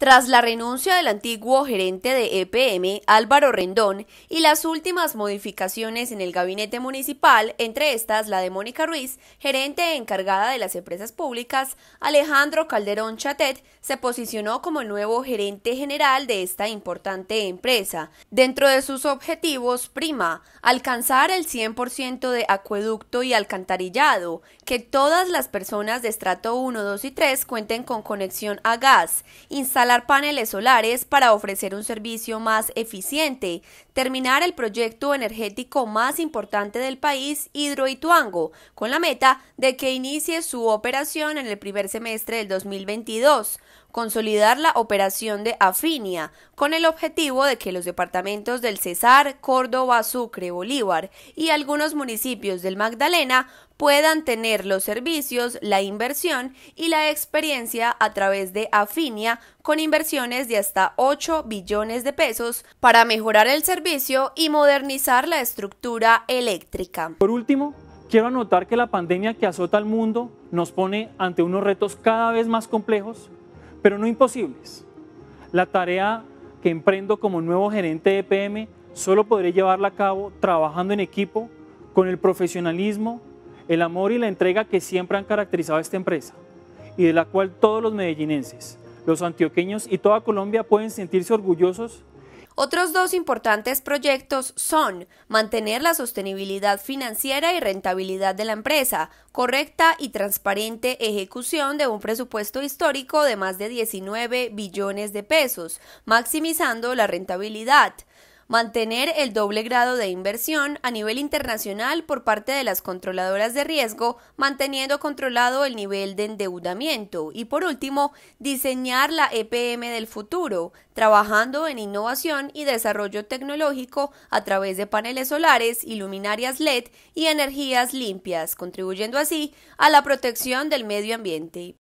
Tras la renuncia del antiguo gerente de EPM, Álvaro Rendón, y las últimas modificaciones en el gabinete municipal, entre estas la de Mónica Ruiz, gerente encargada de las empresas públicas, Alejandro Calderón Chatet se posicionó como el nuevo gerente general de esta importante empresa. Dentro de sus objetivos prima alcanzar el 100% de acueducto y alcantarillado, que todas las personas de estrato 1, 2 y 3 cuenten con conexión a gas, instalar paneles solares para ofrecer un servicio más eficiente, terminar el proyecto energético más importante del país, Hidroituango, con la meta de que inicie su operación en el primer semestre del 2022 consolidar la operación de Afinia, con el objetivo de que los departamentos del Cesar, Córdoba, Sucre, Bolívar y algunos municipios del Magdalena puedan tener los servicios, la inversión y la experiencia a través de Afinia con inversiones de hasta 8 billones de pesos para mejorar el servicio y modernizar la estructura eléctrica. Por último, quiero anotar que la pandemia que azota al mundo nos pone ante unos retos cada vez más complejos pero no imposibles. La tarea que emprendo como nuevo gerente de PM solo podré llevarla a cabo trabajando en equipo, con el profesionalismo, el amor y la entrega que siempre han caracterizado a esta empresa y de la cual todos los medellinenses, los antioqueños y toda Colombia pueden sentirse orgullosos otros dos importantes proyectos son mantener la sostenibilidad financiera y rentabilidad de la empresa, correcta y transparente ejecución de un presupuesto histórico de más de 19 billones de pesos, maximizando la rentabilidad, mantener el doble grado de inversión a nivel internacional por parte de las controladoras de riesgo, manteniendo controlado el nivel de endeudamiento y por último, diseñar la EPM del futuro, trabajando en innovación y desarrollo tecnológico a través de paneles solares, iluminarias LED y energías limpias, contribuyendo así a la protección del medio ambiente.